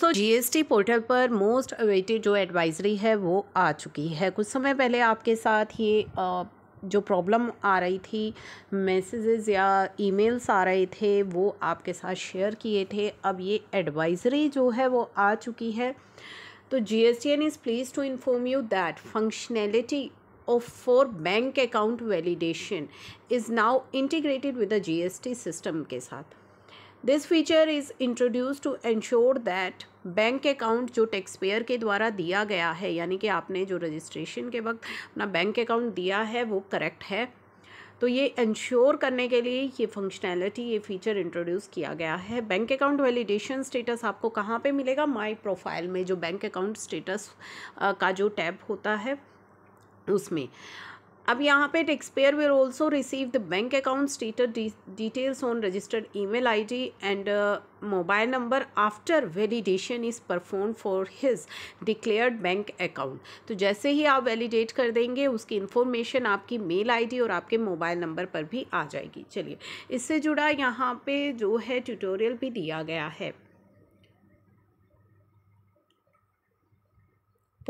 सो as GST portal पर most awaited जो advisory है वो आ चुकी है कुछ समय पहले आपके साथ ये आ, जो प्रॉब्लम आ रही थी मैसेजेस या ईमेल्स आ रहे थे वो आपके साथ शेयर किए थे अब ये एडवाइजरी जो है वो आ चुकी है तो G S T N is please to inform you that functionality of bank account validation is now integrated with the G S T system के साथ this feature is introduce to ensure that bank account जो taxpayer के द्वारा दिया गया है यानी कि आपने जो रजिस्ट्रेशन के वक्त अपना बैंक अकाउंट दिया है वो करेक्ट है तो ये इंश्योर करने के लिए ये फंक्शनैलिटी ये फीचर इंट्रोड्यूस किया गया है बैंक अकाउंट वैलिडेशन स्टेटस आपको कहाँ पे मिलेगा माय प्रोफाइल में जो बैंक अकाउंट स्टेटस का जो टैब होता है उसमें अब यहाँ पे taxpayer will also receive the bank account status details on registered email ID and mobile number after validation is perform for his declared bank account तो जैसे ही आप वैलिडेट कर देंगे उसकी इन्फॉर्मेशन आपकी मेल आईडी और आपके मोबाइल नंबर पर भी आ जाएगी चलिए इससे जुड़ा यहाँ पे जो है ट्यूटोरियल भी दिया गया है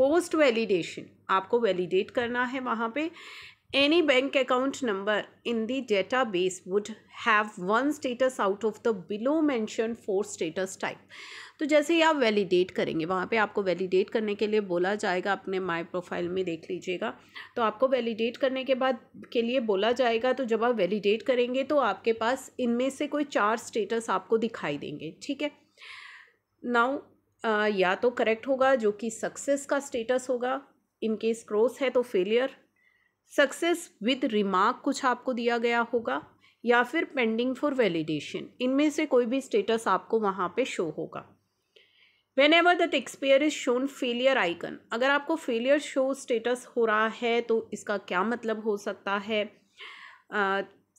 पोस्ट वैलिडेशन आपको वैलिडेट करना है वहाँ पे bank account number in the data base would have one status out of the below mention four status type तो जैसे ही आप वैलिडेट करेंगे वहाँ पे आपको वैलिडेट करने के लिए बोला जाएगा अपने माई प्रोफाइल में देख लीजिएगा तो आपको वैलिडेट करने के बाद के लिए बोला जाएगा तो जब आप वैलिडेट करेंगे तो आपके पास इनमें से कोई चार स्टेटस आपको दिखाई देंगे ठीक है नाउ या तो करेक्ट होगा जो कि सक्सेस का स्टेटस होगा इनकेस क्रोस है तो फेलियर सक्सेस विद रिमार्क कुछ आपको दिया गया होगा या फिर पेंडिंग फॉर वैलिडेशन इनमें से कोई भी स्टेटस आपको वहाँ पे शो होगा whenever the taxpayer is shown failure icon अगर आपको फेलियर शो स्टेटस हो रहा है तो इसका क्या मतलब हो सकता है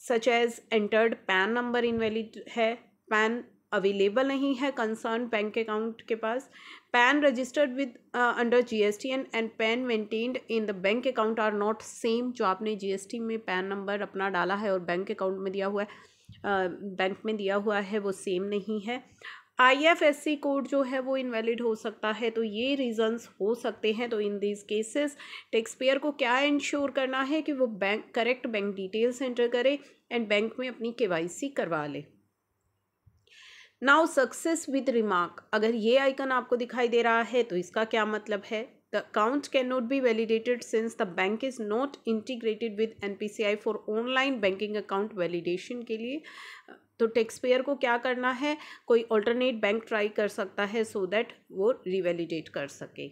such as entered PAN number invalid है पैन अवेलेबल नहीं है कंसर्न बैंक अकाउंट के पास PAN registered with under GST and and PAN maintained in the bank account are not same जो आपने जीएसटी में पैन नंबर अपना डाला है और बैंक अकाउंट में दिया हुआ है बैंक uh, में दिया हुआ है वो सेम नहीं है आईएफएससी कोड जो है वो इनवैलिड हो सकता है तो ये रीजंस हो सकते हैं तो इन दिस केसेस टैक्सपेयर को क्या इंश्योर करना है कि वो bank correct bank details enter करे एंड बैंक में अपनी केवाईसी करवा ले नाउ सक्सेस विद रिमार्क अगर ये आइकन आपको दिखाई दे रहा है तो इसका क्या मतलब है the B validated cannot the bank is not integrated is N P C I for online banking account validation के लिए तो टैक्स पेयर को क्या करना है कोई ऑल्टरनेट बैंक ट्राई कर सकता है सो so दैट वो रिवेलीडेट कर सके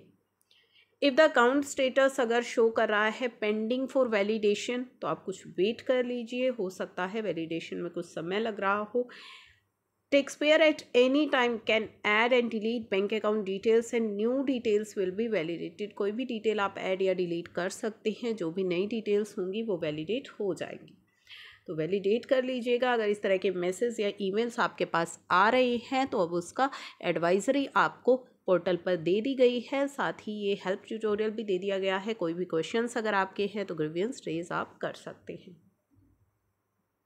इफ़ द अकाउंट स्टेटस अगर शो कर रहा है पेंडिंग फॉर वैलिडेशन तो आप कुछ वेट कर लीजिए हो सकता है वैलिडेशन में कुछ समय लग रहा हो Taxpayer at any time can add and delete bank account details and new details will be validated. कोई भी detail आप add या delete कर सकते हैं जो भी नई details होंगी वो validate हो जाएंगी तो वैलिडेट कर लीजिएगा अगर इस तरह के मैसेज या ईमेल्स आपके पास आ रहे हैं तो अब उसका एडवाइजरी आपको पोर्टल पर दे दी गई है साथ ही ये हेल्प ट्यूटोरियल भी दे दिया गया है कोई भी क्वेश्चंस अगर आपके हैं तो ग्रीवियंस रेज आप कर सकते हैं